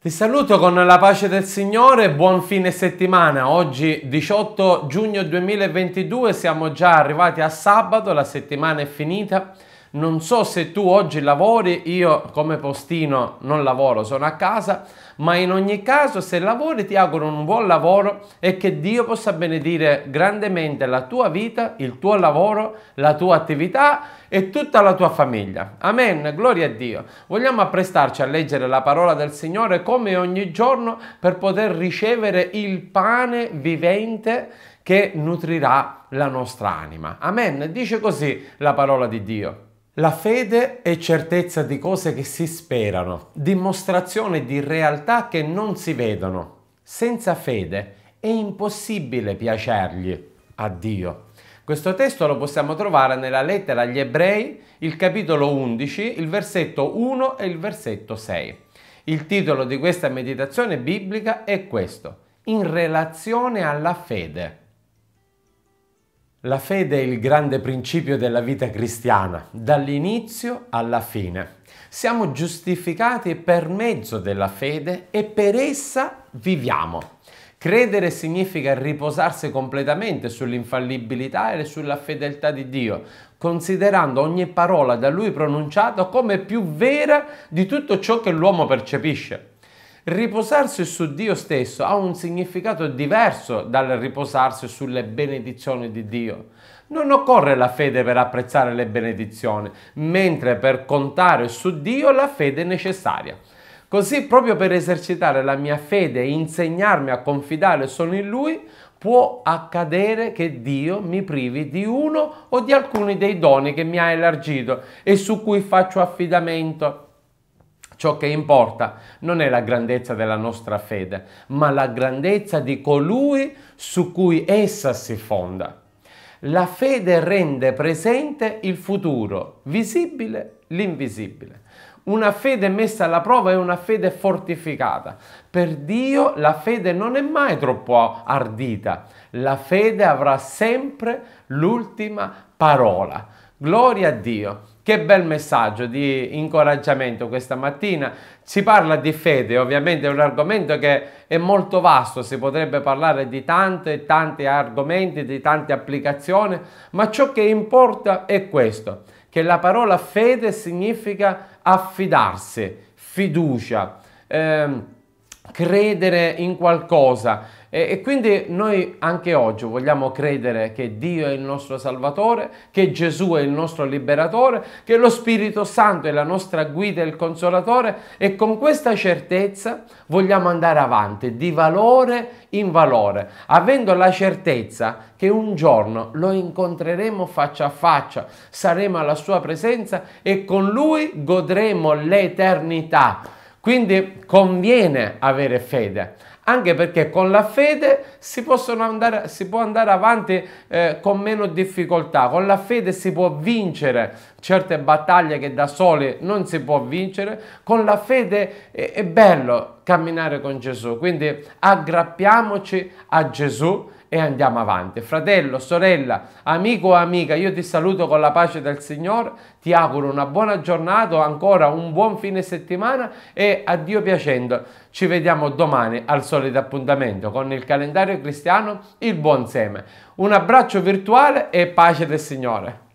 Ti saluto con la pace del Signore, buon fine settimana. Oggi 18 giugno 2022 siamo già arrivati a sabato, la settimana è finita non so se tu oggi lavori, io come postino non lavoro, sono a casa, ma in ogni caso se lavori ti auguro un buon lavoro e che Dio possa benedire grandemente la tua vita, il tuo lavoro, la tua attività e tutta la tua famiglia. Amen, gloria a Dio. Vogliamo apprestarci a leggere la parola del Signore come ogni giorno per poter ricevere il pane vivente che nutrirà la nostra anima. Amen, dice così la parola di Dio. La fede è certezza di cose che si sperano, dimostrazione di realtà che non si vedono. Senza fede è impossibile piacergli a Dio. Questo testo lo possiamo trovare nella lettera agli ebrei, il capitolo 11, il versetto 1 e il versetto 6. Il titolo di questa meditazione biblica è questo, in relazione alla fede. La fede è il grande principio della vita cristiana, dall'inizio alla fine. Siamo giustificati per mezzo della fede e per essa viviamo. Credere significa riposarsi completamente sull'infallibilità e sulla fedeltà di Dio, considerando ogni parola da Lui pronunciata come più vera di tutto ciò che l'uomo percepisce. Riposarsi su Dio stesso ha un significato diverso dal riposarsi sulle benedizioni di Dio. Non occorre la fede per apprezzare le benedizioni, mentre per contare su Dio la fede è necessaria. Così, proprio per esercitare la mia fede e insegnarmi a confidare solo in Lui, può accadere che Dio mi privi di uno o di alcuni dei doni che mi ha elargito e su cui faccio affidamento. Ciò che importa non è la grandezza della nostra fede, ma la grandezza di colui su cui essa si fonda. La fede rende presente il futuro, visibile l'invisibile. Una fede messa alla prova è una fede fortificata. Per Dio la fede non è mai troppo ardita. La fede avrà sempre l'ultima parola. Gloria a Dio. Che bel messaggio di incoraggiamento questa mattina. Si parla di fede, ovviamente è un argomento che è molto vasto, si potrebbe parlare di tanti e tanti argomenti, di tante applicazioni, ma ciò che importa è questo, che la parola fede significa affidarsi, fiducia, ehm, credere in qualcosa e, quindi noi anche oggi vogliamo credere che Dio è il nostro Salvatore, che Gesù è il nostro liberatore, che lo Spirito Santo è la nostra guida e il consolatore e con questa certezza vogliamo andare avanti di valore in valore, avendo la certezza che un giorno lo incontreremo faccia a faccia, saremo alla sua presenza e con lui godremo l'eternità. Quindi conviene avere fede, anche perché con la fede si, andare, si può andare avanti eh, con meno difficoltà, con la fede si può vincere certe battaglie che da soli non si può vincere, con la fede è, è bello, camminare con Gesù. Quindi aggrappiamoci a Gesù e andiamo avanti. Fratello, sorella, amico o amica, io ti saluto con la pace del Signore, ti auguro una buona giornata, ancora un buon fine settimana e a Dio piacendo ci vediamo domani al solito appuntamento con il calendario cristiano Il Buon Seme. Un abbraccio virtuale e pace del Signore.